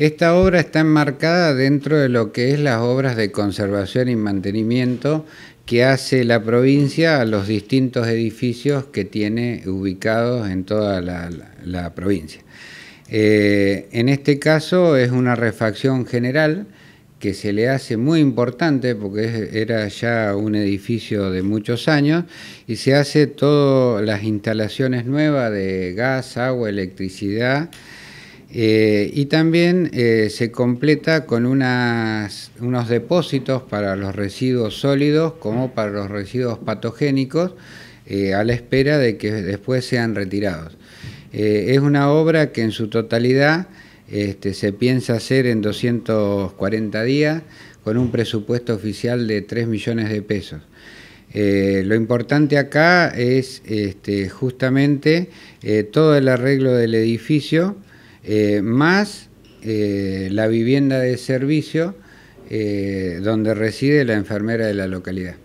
Esta obra está enmarcada dentro de lo que es las obras de conservación y mantenimiento que hace la provincia a los distintos edificios que tiene ubicados en toda la, provincia. Eh, en este caso es una refacción general que se le hace muy importante porque era ya un edificio de muchos años y se hace todas las instalaciones nuevas de gas, agua, electricidad eh, y también eh, se completa con unos depósitos para los residuos sólidos como para los residuos patogénicos eh, a la espera de que después sean retirados. es una obra que en su totalidad este, se piensa hacer en 240 días con un presupuesto oficial de 3 millones de pesos. lo importante acá es este, justamente todo el arreglo del edificio eh, más eh, la vivienda de servicio eh, donde reside la enfermera de la localidad.